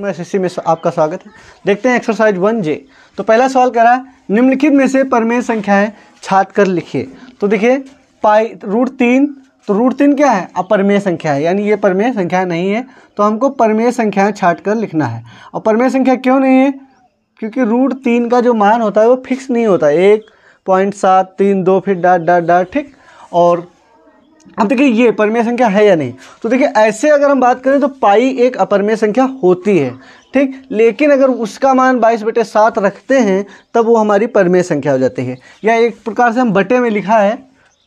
मैं एस में आपका स्वागत है देखते हैं एक्सरसाइज वन जे तो पहला सवाल कह रहा है निम्नलिखित में से परमेय संख्याएं छाट कर लिखिए तो देखिए पाई रूट तीन तो रूट तीन क्या है अपरमेय संख्या है यानी ये परमेय संख्या नहीं है तो हमको परमेय संख्याएं छाट कर लिखना है और परमेय संख्या क्यों नहीं है क्योंकि रूट तीन का जो मान होता है वो फिक्स नहीं होता एक पॉइंट सात तीन दो फिर डाट डाट डाट ठीक और अब देखिए ये परमेय संख्या है या नहीं तो देखिए ऐसे अगर हम बात करें तो पाई एक अपरमेय संख्या होती है ठीक लेकिन अगर उसका मान बाईस बटे सात रखते हैं तब वो हमारी परमेय संख्या हो जाती है या एक प्रकार से हम बटे में लिखा है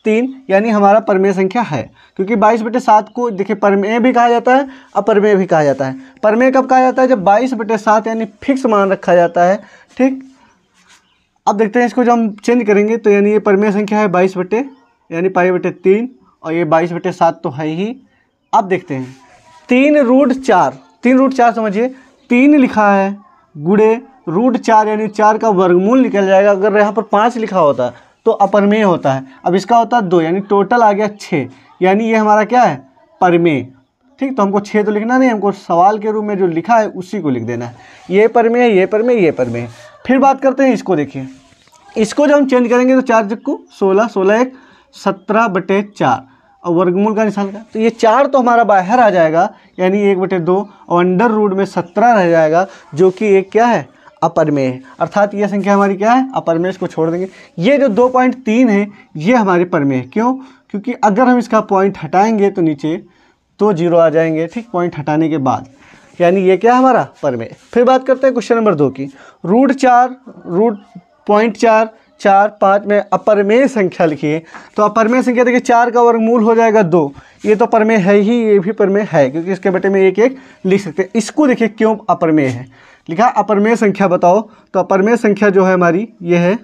तीन यानी हमारा परमेय संख्या है क्योंकि बाईस बटे सात को देखिए परमेय भी कहा जाता है अपरमेय भी कहा जाता है परमेय कब कहा जाता है जब बाईस बटे सात यानी फिक्स मान रखा जाता है ठीक अब देखते हैं इसको जब हम चेंज करेंगे तो यानी ये परमेय संख्या है बाईस बटे यानी पाई बटे तीन और ये बाईस बटे सात तो है ही अब देखते हैं तीन रूट चार तीन रूट चार समझिए तीन लिखा है गुड़े रूट चार यानी चार का वर्गमूल निकल जाएगा अगर यहाँ पर पाँच लिखा होता तो अपरमेय होता है अब इसका होता है दो यानी टोटल आ गया छः यानी ये हमारा क्या है परमेय ठीक तो हमको छः तो लिखना नहीं हमको सवाल के रूप में जो लिखा है उसी को लिख देना है ये परमेय है ये परमेय ये परमेय फिर बात करते हैं इसको देखिए इसको जब हम चेंज करेंगे तो चार जग को सोलह सोलह एक सत्रह बटे चार और वर्गमूल का निशान का तो ये चार तो हमारा बाहर आ जाएगा यानी एक बटे दो और अंडर रूट में सत्रह रह जाएगा जो कि एक क्या है अपर में है अर्थात ये संख्या हमारी क्या है अपर में इसको छोड़ देंगे ये जो दो पॉइंट तीन है ये हमारे पर में है क्यों क्योंकि अगर हम इसका पॉइंट हटाएंगे तो नीचे तो जीरो आ जाएंगे ठीक पॉइंट हटाने के बाद यानी ये क्या हमारा पर में फिर बात करते हैं क्वेश्चन नंबर दो की रूट चार रूट पॉइंट चार चार पाँच में अपरमेय संख्या लिखिए तो अपरमेय संख्या देखिए चार का वर्गमूल हो जाएगा दो ये तो परमेय है ही ये भी परमेय है क्योंकि इसके बटे में एक एक लिख सकते हैं इसको देखिए क्यों अपरमेय है लिखा अपरमेय संख्या बताओ तो अपरमेय संख्या जो है हमारी ये है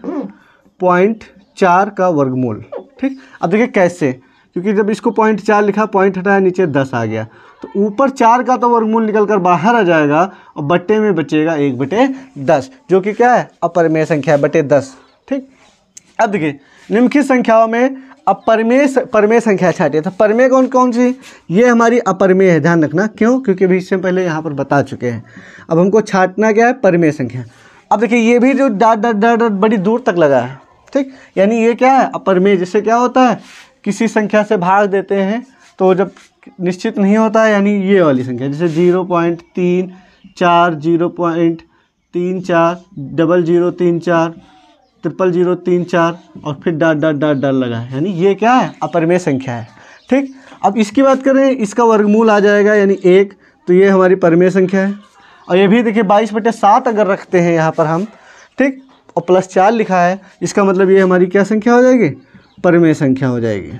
पॉइंट चार का वर्गमूल ठीक अब देखिए कैसे क्योंकि जब इसको पॉइंट चार लिखा पॉइंट हटाया नीचे दस आ गया तो ऊपर चार का तो वर्गमूल निकल कर बाहर आ जाएगा और बट्टे में बचेगा एक बटे दस जो कि क्या है अपरमेय संख्या है बटे दस ठीक अध निम्नलिखित संख्याओं में अपरमेय परमेय संख्या छाटी तो परमेय कौन कौन सी ये हमारी अपरमेय है ध्यान रखना क्यों क्योंकि अभी इससे पहले यहाँ पर बता चुके हैं अब हमको छाटना क्या है परमेय संख्या अब देखिए ये भी जो डाट डाट डाट डाट बड़ी दूर तक लगा है ठीक यानी ये क्या है अपरमेय जिससे क्या होता है किसी संख्या से भाग देते हैं तो जब निश्चित नहीं होता है यानी ये वाली संख्या जैसे जीरो पॉइंट तीन चार जीरो पॉइंट तीन चार डबल जीरो तीन चार ट्रिपल जीरो तीन चार और फिर डाट डाट डाट डाल लगा यानी ये क्या है अपरिमेय संख्या है ठीक अब इसकी बात करें इसका वर्गमूल आ जाएगा यानी एक तो ये हमारी परिमेय संख्या है और ये भी देखिए बाईस बटे सात अगर रखते हैं यहाँ पर हम ठीक और प्लस चार लिखा है इसका मतलब ये हमारी क्या संख्या हो जाएगी परिमेय संख्या हो जाएगी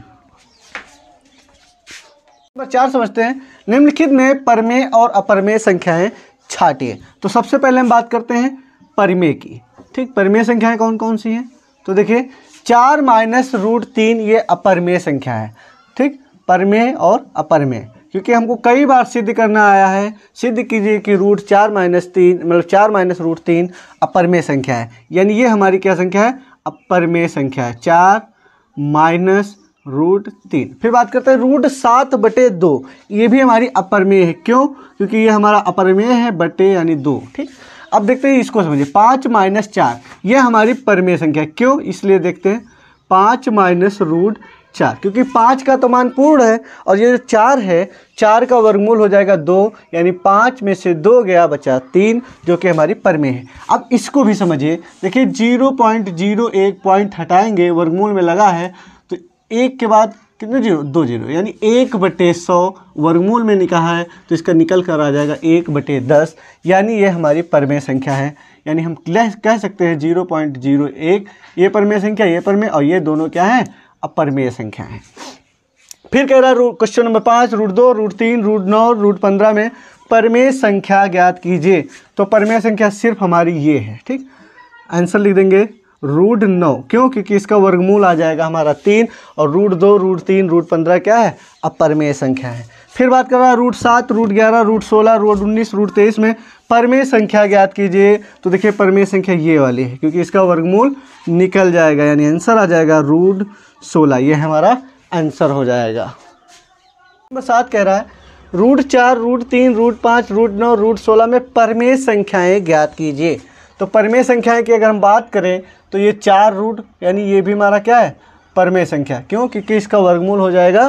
नंबर चार समझते हैं निम्नलिखित में परमेय और अपरमेय संख्याएं छाटिए तो सबसे पहले हम बात करते हैं परिमेय की ठीक परमेय संख्याएं कौन कौन सी हैं तो देखिए चार माइनस रूट तीन ये अपरमेय संख्या है ठीक परमेय और अपरमेय क्योंकि हमको कई बार सिद्ध करना आया है सिद्ध कीजिए कि रूट चार माइनस तीन मतलब चार माइनस रूट तीन अपरमेय संख्या है यानी ये हमारी क्या संख्या है अपरमेय संख्या है चार माइनस रूट तीन फिर बात करते हैं रूट सात बटे दो ये भी हमारी अपरमेय है क्यों क्योंकि ये हमारा अपरमेय है बटे यानी दो ठीक अब देखते हैं इसको समझिए पाँच माइनस चार यह हमारी परमेय संख्या क्यों इसलिए देखते हैं पाँच माइनस रूट चार क्योंकि पाँच का तो मान पूर्ण है और ये जो चार है चार का वर्गमूल हो जाएगा दो यानी पाँच में से दो गया बचा तीन जो कि हमारी परमेय है अब इसको भी समझिए देखिए जीरो पॉइंट जीरो एक पॉइंट हटाएंगे वर्गमूल में लगा है तो एक के बाद कितने जीरो दो जीरो यानी एक बटे सौ वर्गमूल में निकाह है तो इसका निकल कर आ जाएगा एक बटे दस यानी ये हमारी परमेय संख्या है यानी हम कह सकते हैं जीरो पॉइंट जीरो एक ये परमेय संख्या ये परमेय और ये दोनों क्या है अपरमेय संख्या है फिर कह रहा है क्वेश्चन नंबर पाँच रूट दो रूट तीन रूट नौ रूट पंद्रह में परमेय संख्या ज्ञात कीजिए तो परमेय संख्या सिर्फ हमारी ये है ठीक आंसर लिख देंगे रूट नौ क्यों क्योंकि इसका वर्गमूल आ जाएगा हमारा तीन और रूट दो रूट तीन रूट पंद्रह क्या है अपरमेय संख्या है फिर बात कर रहा है रूट सात रूट ग्यारह रूट सोलह रूट उन्नीस रूट तेईस में परमेय संख्या ज्ञात कीजिए तो देखिए परमेय संख्या ये वाली है क्योंकि इसका वर्गमूल निकल जाएगा यानी आंसर आ जाएगा रूट सोलह ये हमारा आंसर हो जाएगा नंबर सात कह रहा है रूट चार रूट तीन रूट पाँच रूट नौ रूट सोलह में परमेय संख्याएँ ज्ञात कीजिए तो परमेय संख्याएं की अगर हम बात करें तो ये चार रूट यानी ये भी हमारा क्या है परमेय संख्या क्यों क्योंकि इसका वर्गमूल हो जाएगा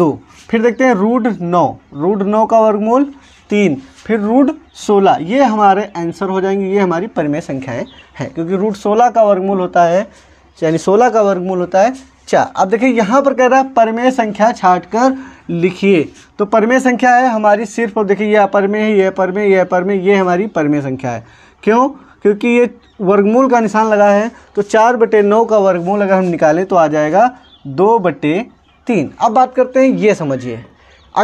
दो फिर देखते हैं रूट नौ रूट नौ का वर्गमूल तीन फिर रूट सोलह ये हमारे आंसर हो जाएंगे ये हमारी परमेय संख्याएं हैं क्योंकि रूट सोलह का वर्गमूल होता है यानी सोलह का वर्गमूल होता है चार अब देखिए यहाँ पर कह रहा है परमेय संख्या छाट कर लिखिए तो परमेय संख्या है हमारी सिर्फ और देखिए यह अपरमेय है यह परमेय यह अपरमेय ये हमारी परमेय संख्या है क्यों क्योंकि ये वर्गमूल का निशान लगा है तो चार बटे नौ का वर्गमूल अगर हम निकालें तो आ जाएगा दो बटे तीन अब बात करते हैं ये समझिए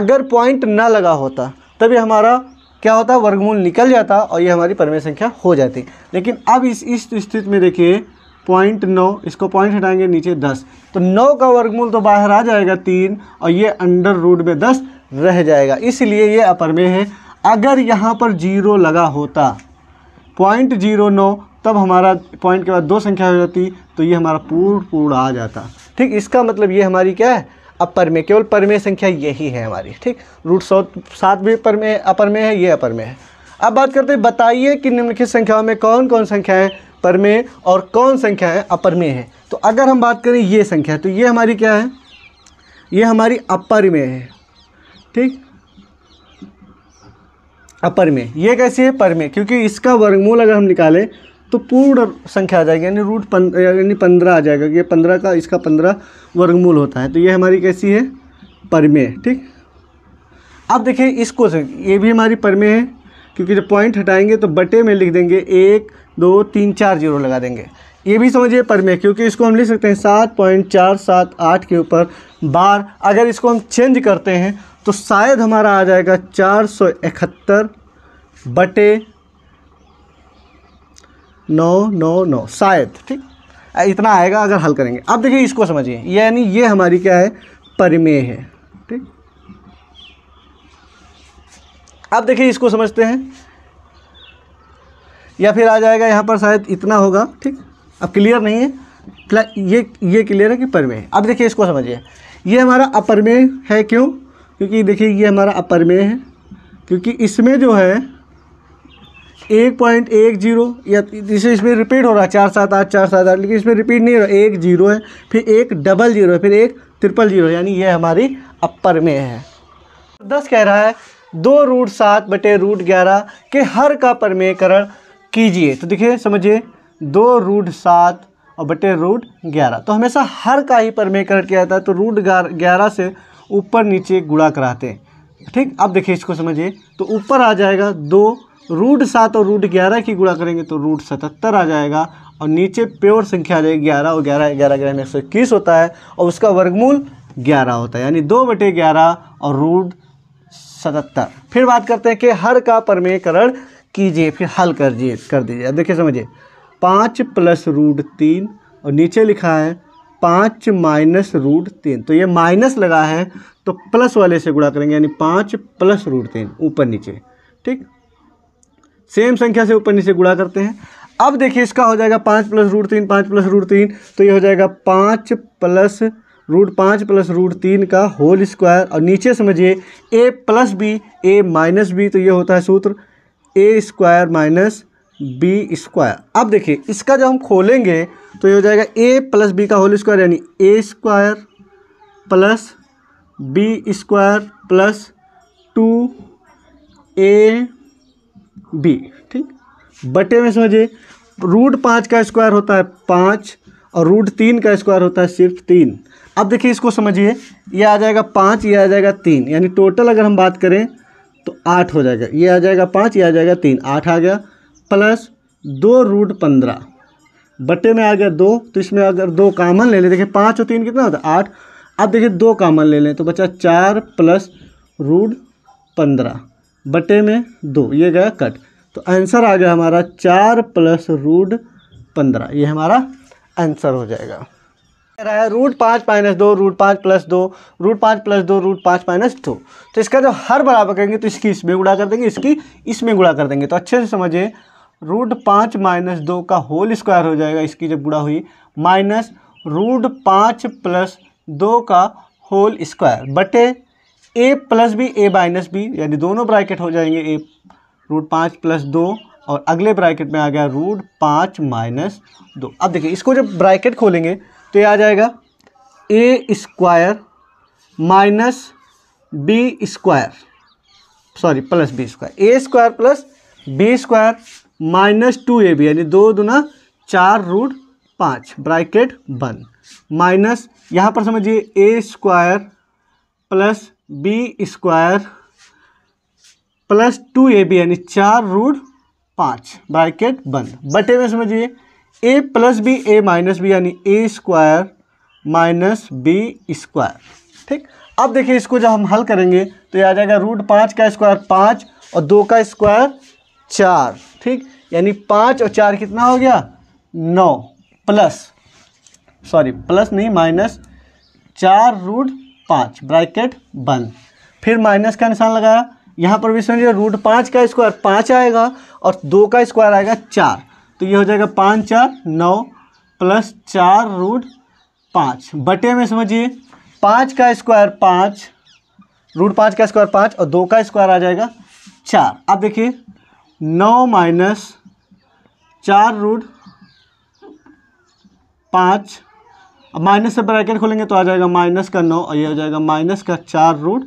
अगर पॉइंट ना लगा होता तभी हमारा क्या होता वर्गमूल निकल जाता और ये हमारी परिमेय संख्या हो जाती लेकिन अब इस इस स्थिति में देखिए पॉइंट नौ इसको पॉइंट हटाएंगे नीचे दस तो नौ का वर्गमूल तो बाहर आ जाएगा तीन और ये अंडर रूट में दस रह जाएगा इसलिए ये अपरमेय है अगर यहाँ पर जीरो लगा होता पॉइंट जीरो नौ तब हमारा पॉइंट के बाद दो संख्या हो जाती तो ये हमारा पूर्ण पूर्ण आ जाता ठीक इसका मतलब ये हमारी क्या है अपर में केवल परमेय संख्या यही है हमारी ठीक रूट सौ सात भी अपर में है ये अपर में है अब बात करते हैं बताइए कि निम्नलिखित संख्याओं में कौन कौन पर में और कौन अपर में हैं तो अगर हम बात करें ये संख्या तो ये हमारी क्या है ये हमारी अपर में है ठीक अपर में ये कैसी है पर में क्योंकि इसका वर्गमूल अगर हम निकालें तो पूर्ण संख्या आ जाएगी यानी रूट पन यानी पंद्रह आ जाएगा ये पंद्रह का इसका पंद्रह वर्गमूल होता है तो ये हमारी कैसी है परमे ठीक अब देखें इसको ये भी हमारी परमे है क्योंकि जब पॉइंट हटाएंगे तो बटे में लिख देंगे एक दो तीन चार जीरो लगा देंगे ये भी समझिए पर में क्योंकि इसको हम लिख सकते हैं सात पॉइंट चार सात आठ के ऊपर बार अगर इसको हम चेंज करते हैं तो शायद हमारा आ जाएगा चार सौ इकहत्तर बटे नौ नौ नौ शायद ठीक इतना आएगा अगर हल करेंगे अब देखिए इसको समझिए यानी ये हमारी क्या है परिमेय है ठीक अब देखिए इसको समझते हैं या फिर आ जाएगा यहाँ पर शायद इतना होगा ठीक अब क्लियर नहीं है ये ये क्लियर है कि परमेय अब देखिए इसको समझिए ये हमारा अपरमेय है क्यों क्योंकि देखिए ये हमारा अपर में है क्योंकि इसमें जो है एक पॉइंट एक जीरो या जिसे इसमें रिपीट हो रहा है चार सात आठ चार सात आठ लेकिन इसमें रिपीट नहीं हो रहा एक जीरो है फिर एक डबल जीरो है फिर एक ट्रिपल जीरो यानी ये हमारी अपर में है दस कह रहा है दो रूट सात बटे रूट ग्यारह के हर का परमेयकरण कीजिए तो देखिए समझिए दो रूट सात और बटे रूट ग्यारह तो हमेशा हर का ही परमेयकरण किया जाता है तो रूट ग्यारह से ऊपर नीचे गुड़ा कराते हैं ठीक अब देखिए इसको समझिए तो ऊपर आ जाएगा दो रूट सात और रूट ग्यारह की गुणा करेंगे तो रूट सतहत्तर आ जाएगा और नीचे प्योर संख्या आ जाएगी ग्यारह और ग्यारह ग्यारह ग्यारह में एक सौ इक्कीस होता है और उसका वर्गमूल ग्यारह होता है यानी दो बटे ग्यारह और रूट सतहत्तर फिर बात करते हैं कि हर का परमेकरण कीजिए फिर हल कर दिए कर दीजिए अब देखिए समझिए पाँच प्लस रूट तीन और नीचे लिखा है पाँच माइनस रूट तीन तो ये माइनस लगा है तो प्लस वाले से गुणा करेंगे यानी पाँच प्लस रूट तीन ऊपर नीचे ठीक सेम संख्या से ऊपर नीचे गुणा करते हैं अब देखिए इसका हो जाएगा पाँच प्लस रूट तीन पाँच प्लस रूट तीन तो ये हो जाएगा पाँच प्लस रूट पाँच प्लस रूट तीन का होल स्क्वायर और नीचे समझिए A plus B A minus B तो ये होता है सूत्र A square minus B square अब देखिए इसका जब हम खोलेंगे तो ये हो जाएगा ए प्लस बी का होल स्क्वायर यानी A square plus B square plus two A B ठीक बटे में समझिए रूट पाँच का स्क्वायर होता है पाँच और रूट तीन का स्क्वायर होता है सिर्फ तीन अब देखिए इसको समझिए ये आ जाएगा पाँच ये आ जाएगा तीन यानी टोटल अगर हम बात करें तो आठ हो जाएगा ये आ जाएगा पाँच ये आ जाएगा तीन आठ आ गया प्लस दो रूट पंद्रह बट्टे में आ गया दो तो इसमें अगर दो कामन ले लें देखिए पाँच और तीन कितना होता है आठ अब देखिए दो कामन ले लें तो बचा चार प्लस रूट पंद्रह बटे में दो ये गया कट तो आंसर आ गया हमारा चार प्लस रूट पंद्रह ये हमारा आंसर हो जाएगा रहा है रूट पाँच माइनस दो रूट पाँच प्लस दो रूट पाँच प्लस दो रूट पाँच माइनस दो तो इसका जो हर बराबर करेंगे तो इसकी इसमें गुड़ा कर देंगे इसकी इसमें गुड़ा कर देंगे तो अच्छे से समझिए रूट पाँच माइनस दो का होल स्क्वायर हो जाएगा इसकी जब बुरा हुई माइनस रूट पाँच प्लस दो का होल स्क्वायर बटे A plus B A minus B यानी दोनों ब्रैकेट हो जाएंगे ए रूट पाँच प्लस दो और अगले ब्रैकेट में आ गया रूट पाँच माइनस दो अब देखिए इसको जब ब्रैकेट खोलेंगे तो ये आ जाएगा A square minus B square sorry plus B square A square plus B square minus two A B यानी दो दुना चार रूट पाँच ब्राइकेट वन माइनस यहाँ पर समझिए A square plus B square plus two A B यानी चार रूट पाँच ब्राइकेट वन बटे में समझिए A plus B A minus B यानी A square minus B square ठीक अब देखिए इसको जब हम हल करेंगे तो ये आ जाएगा रूट पाँच का स्क्वायर पाँच और दो का स्क्वायर चार ठीक यानी पाँच और चार कितना हो गया नौ प्लस सॉरी प्लस नहीं माइनस चार रूट पाँच ब्रैकेट बंद फिर माइनस का निशान लगाया यहाँ पर भी समझिए रूट पाँच का स्क्वायर पाँच आएगा और दो का स्क्वायर आएगा चार तो ये हो जाएगा पाँच चार नौ प्लस चार रूट पाँच बटे में समझिए पाँच का स्क्वायर पाँच रूट पाँच का स्क्वायर पाँच और दो का स्क्वायर आ जाएगा चार अब देखिए नौ माइनस चार रूट पाँच अब माइनस से ब्रैकेट खोलेंगे तो आ जाएगा माइनस का नौ और ये हो जाएगा माइनस का चार रूट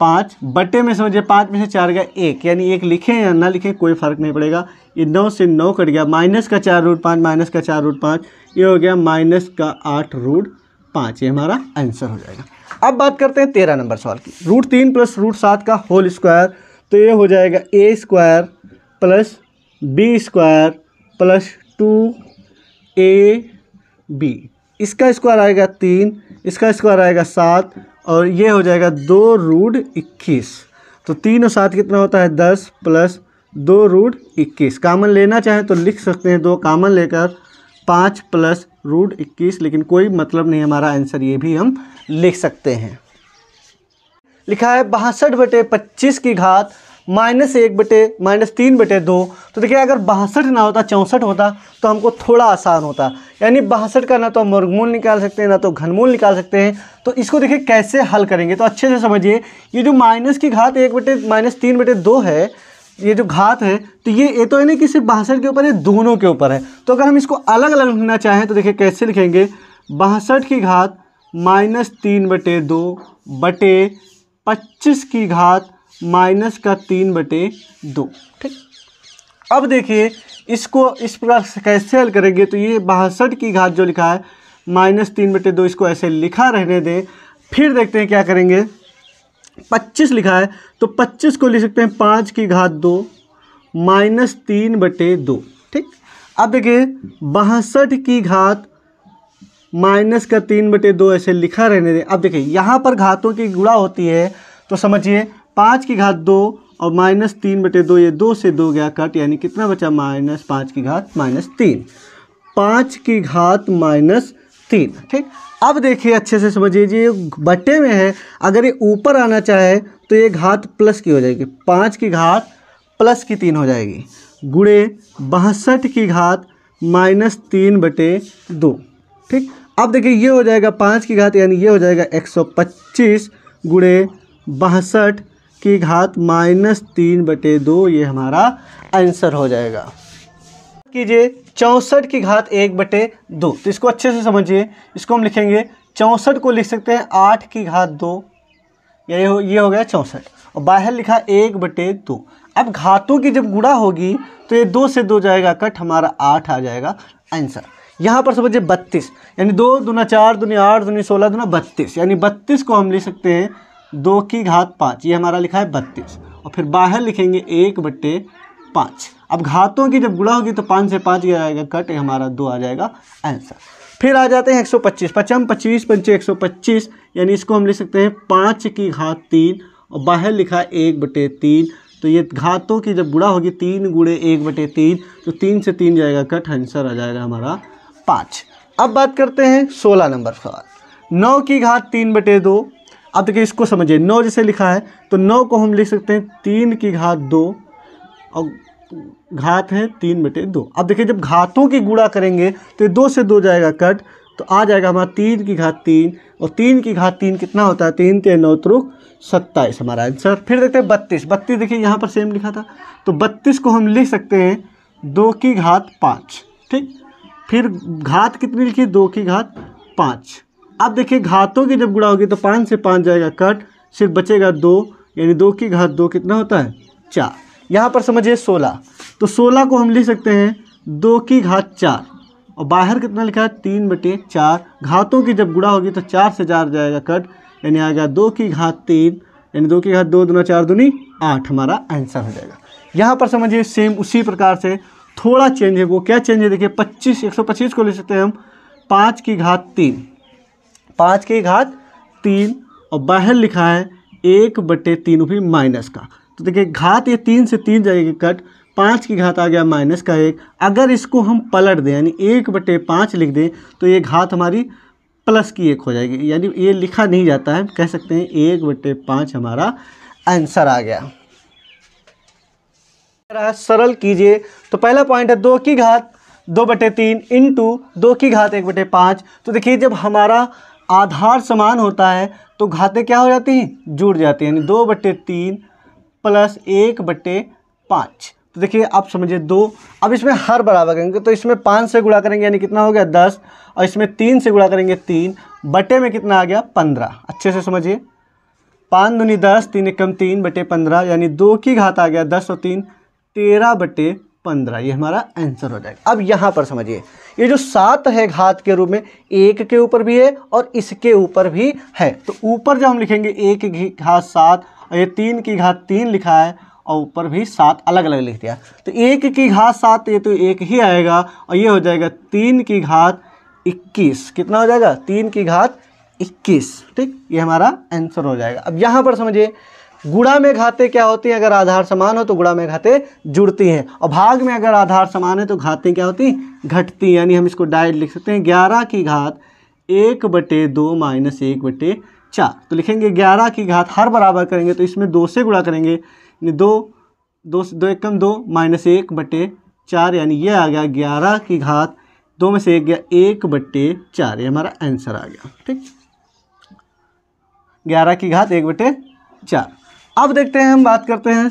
पाँच बटे में समझिए पाँच में से चार गया एक यानी एक लिखें या ना लिखें कोई फर्क नहीं पड़ेगा ये नौ से नौ कट गया माइनस का चार रूट पाँच माइनस का चार रूट पाँच ये हो गया माइनस का आठ रूट पाँच ये हमारा आंसर हो जाएगा अब बात करते हैं तेरह नंबर सवाल की रूट तीन प्लस रूट सात का होल स्क्वायर तो ये हो जाएगा A square plus B square plus two A B इसका स्क्वायर आएगा तीन इसका स्क्वायर आएगा सात और ये हो जाएगा दो रूट इक्कीस तो तीन और सात कितना होता है दस प्लस दो रूट इक्कीस कामन लेना चाहें तो लिख सकते हैं दो कामन लेकर पाँच प्लस रूट इक्कीस लेकिन कोई मतलब नहीं हमारा आंसर ये भी हम लिख सकते हैं लिखा है बासठ बटे पच्चीस की घात माइनस एक बटे माइनस तीन बटे दो तो देखिए अगर बासठ ना होता चौंसठ होता तो हमको थोड़ा आसान होता यानी बासठ का ना तो हम वर्गमूल निकाल सकते हैं ना तो घनमूल निकाल सकते हैं तो इसको देखिए कैसे हल करेंगे तो अच्छे से समझिए ये जो माइनस की घात एक बटे माइनस तीन बटे दो है ये जो घात है तो ये ये तो है ना कि सिर्फ बासठ के ऊपर है दोनों के ऊपर है तो अगर हम इसको अलग अलग लिखना चाहें तो देखिए कैसे लिखेंगे बासठ की घात माइनस तीन बटे दो बटे पच्चीस की घात माइनस का तीन बटे दो ठीक अब देखिए इसको इस प्रकार कैसे हल करेंगे तो ये बासठ की घात जो लिखा है माइनस तीन बटे दो इसको ऐसे लिखा रहने दें फिर देखते हैं क्या करेंगे पच्चीस लिखा है तो पच्चीस को लिख सकते हैं पाँच की घात दो माइनस तीन बटे दो ठीक अब देखिए बासठ की घात माइनस का तीन बटे दो ऐसे लिखा रहने दें अब देखिए यहाँ पर घातों की गुड़ा होती है तो समझिए पाँच की घात दो और माइनस तीन बटे दो ये दो से दो गया कट यानी कितना बचा माइनस पाँच की घात माइनस तीन पाँच की घात माइनस तीन ठीक अब देखिए अच्छे से समझिए ये बटे में है अगर ये ऊपर आना चाहे तो ये घात प्लस की हो जाएगी पाँच की घात प्लस की तीन हो जाएगी गुड़े बासठ की घात माइनस तीन बटे दो ठीक अब देखिए ये हो जाएगा पाँच की घात यानी ये हो जाएगा एक सौ पच्चीस गुड़े बासठ की घात माइनस तीन बटे दो ये हमारा आंसर हो जाएगा कीजिए चौंसठ की घात एक बटे दो तो इसको अच्छे से समझिए इसको हम लिखेंगे चौंसठ को लिख सकते हैं आठ की घात दो ये हो ये हो गया चौंसठ और बाहर लिखा एक बटे दो अब घातों की जब गुड़ा होगी तो ये दो से दो जाएगा कट हमारा आठ आ जाएगा आंसर यहाँ पर समझिए बत्तीस यानी दो दूना चार दूनी आठ दूनी सोलह दूना बत्तीस यानी बत्तीस को हम लिख सकते हैं दो की घात पाँच ये हमारा लिखा है बत्तीस और फिर बाहर लिखेंगे एक बट्टे पाँच अब घातों की जब गुड़ा होगी तो पाँच से पाँच गया जाएगा कट हमारा दो आ जाएगा आंसर फिर आ जाते हैं एक सौ पच्चीस पचम पच्चीस पंचे एक सौ पच्चीस यानी इसको हम लिख सकते हैं पाँच की घात तीन और बाहर लिखा है एक बटे तीन तो ये घातों की जब गुड़ा होगी तीन गुड़े एक बटे तीन तो तीन से तीन जाएगा कट आंसर आ जाएगा हमारा पाँच अब बात करते हैं सोलह नंबर सवाल नौ की घात तीन बटे दो अब देखिए इसको समझिए नौ जैसे लिखा है तो नौ को हम लिख सकते हैं तीन की घात दो और घात है तीन बटे दो अब देखिए जब घातों की गुड़ा करेंगे तो दो से दो जाएगा कट तो आ जाएगा हमारा तीन की घात तीन और तीन की घात तीन कितना होता है तीन तीन नौ त्रुक सत्ताईस हमारा आंसर फिर देखते हैं बत्तीस बत्तीस देखिए यहाँ पर सेम लिखा था तो बत्तीस को हम लिख सकते हैं दो की घात पाँच ठीक फिर घात कितनी लिखी दो की घात पाँच अब देखिए घातों की जब गुणा होगी तो पाँच से पाँच जाएगा कट सिर्फ बचेगा दो यानी दो की घात दो कितना होता है चार यहाँ पर समझिए सोलह तो सोलह को हम लिख सकते हैं दो की घात चार और बाहर कितना लिखा है तीन बटे चार घातों की जब गुणा होगी तो चार से चार जाएगा कट यानी आ गया दो की घात तीन यानी दो की घात दो दुना चार दूनी आठ हमारा आंसर हो जाएगा यहाँ पर समझिए सेम उसी प्रकार से थोड़ा चेंज है वो क्या चेंज है देखिए पच्चीस एक सौ पच्चीस को ले सकते हैं हम पाँच की घात तीन पाँच के घात तीन और बाहर लिखा है एक बटे तीन भी माइनस का तो देखिए घात ये तीन से तीन जाएगी कट पाँच की घात आ गया माइनस का एक अगर इसको हम पलट दें यानी एक बटे पाँच लिख दें तो ये घात हमारी प्लस की एक हो जाएगी यानी ये लिखा नहीं जाता है कह सकते हैं एक बटे पाँच हमारा आंसर आ गया सरल कीजिए तो पहला पॉइंट है दो की घात दो बटे तीन इंटू दो की घात एक बटे पाँच तो देखिए जब हमारा आधार समान होता है तो घातें क्या हो जाती हैं जुड़ जाती हैं यानी दो बट्टे तीन प्लस एक बट्टे पाँच तो देखिए आप समझिए दो अब इसमें हर बराबर करेंगे तो इसमें पाँच से गुणा करेंगे यानी कितना हो गया दस और इसमें तीन से गुणा करेंगे तीन बटे में कितना आ गया पंद्रह अच्छे से समझिए पाँच दूनी दस तीन एकम तीन बटे पंद्रह यानी दो की घात आ गया दस और तीन तेरह बटे पंद्रह ये हमारा आंसर हो जाएगा अब यहाँ पर समझिए ये जो सात है घात के रूप में एक के ऊपर भी है और इसके ऊपर भी है तो ऊपर जब हम लिखेंगे एक की घात सात और ये तीन की घात तीन लिखा है और ऊपर भी सात अलग अलग लिख दिया तो एक की घात सात ये तो एक ही आएगा और ये हो जाएगा तीन की घात इक्कीस कितना हो जाएगा तीन की घात इक्कीस ठीक ये हमारा आंसर हो जाएगा अब यहाँ पर समझिए गुड़ा में घाते क्या होती हैं अगर आधार समान हो तो गुड़ा में घाते जुड़ती हैं और भाग में अगर आधार समान है तो घातें क्या होती घटती यानी हम इसको डायरेक्ट लिख सकते हैं ग्यारह की घात एक बटे दो माइनस एक बटे चार तो लिखेंगे ग्यारह की घात हर बराबर करेंगे तो इसमें दो से गुड़ा करेंगे यानी दो दो दो एक कम दो माइनस एक बटे चार यानी ये आ गया ग्यारह की घात दो में से एक गया एक बटे चार ये हमारा आंसर आ गया ठीक ग्यारह की घात एक बटे चार अब देखते हैं हम बात करते हैं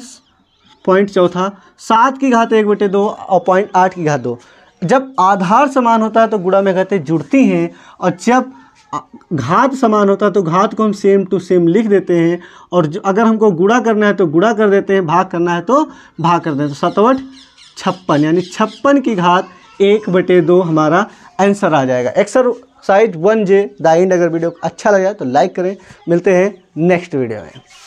पॉइंट चौथा सात की घात एक बटे दो और पॉइंट आठ की घात दो जब आधार समान होता है तो गुड़ा में घातें जुड़ती हैं और जब घात समान होता है तो घात को हम सेम टू सेम लिख देते हैं और अगर हमको गुड़ा करना है तो गुड़ा कर देते हैं भाग करना है तो भाग कर देते हैं तो सतवट छप्पन यानी छप्पन की घात एक बटे दो हमारा आंसर आ जाएगा एक्सरसाइज वन जे दाइंड अगर वीडियो अच्छा लगा तो लाइक करें मिलते हैं नेक्स्ट वीडियो में